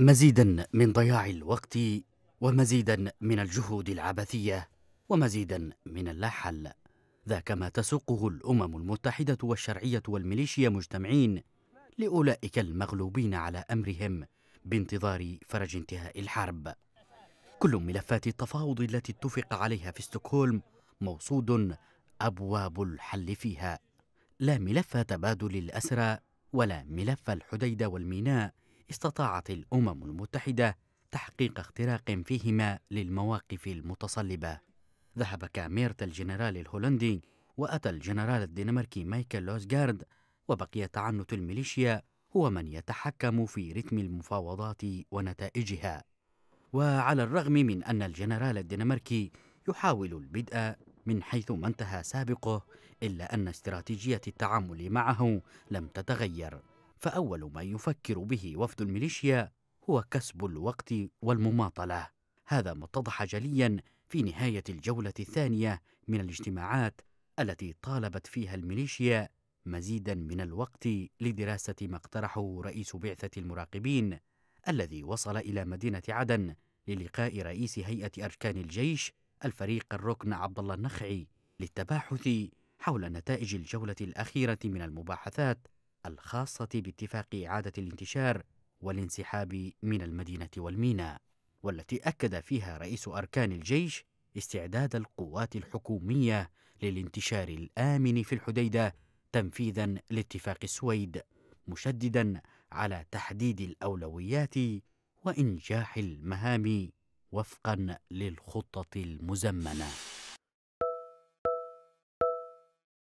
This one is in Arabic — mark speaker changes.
Speaker 1: مزيدا من ضياع الوقت ومزيدا من الجهود العبثيه ومزيدا من اللا حل ذاك ما تسوقه الامم المتحده والشرعيه والميليشيا مجتمعين لاولئك المغلوبين على امرهم بانتظار فرج انتهاء الحرب كل ملفات التفاوض التي اتفق عليها في ستوكهولم موصود ابواب الحل فيها لا ملف تبادل الاسرى ولا ملف الحديده والميناء استطاعت الأمم المتحدة تحقيق اختراق فيهما للمواقف المتصلبة ذهب كاميرة الجنرال الهولندي وأتى الجنرال الدنماركي مايكل لوزجارد وبقي تعنت الميليشيا هو من يتحكم في رتم المفاوضات ونتائجها وعلى الرغم من أن الجنرال الدنماركي يحاول البدء من حيث ما انتهى سابقه إلا أن استراتيجية التعامل معه لم تتغير فأول ما يفكر به وفد الميليشيا هو كسب الوقت والمماطلة هذا ما اتضح جليا في نهاية الجولة الثانية من الاجتماعات التي طالبت فيها الميليشيا مزيدا من الوقت لدراسة ما اقترحه رئيس بعثة المراقبين الذي وصل إلى مدينة عدن للقاء رئيس هيئة أركان الجيش الفريق الركن عبد الله النخعي للتباحث حول نتائج الجولة الأخيرة من المباحثات الخاصة باتفاق إعادة الانتشار والانسحاب من المدينة والميناء، والتي أكد فيها رئيس أركان الجيش استعداد القوات الحكومية للانتشار الآمن في الحديدة تنفيذا لاتفاق السويد، مشددا على تحديد الأولويات وإنجاح المهام وفقا للخطة المزمنة.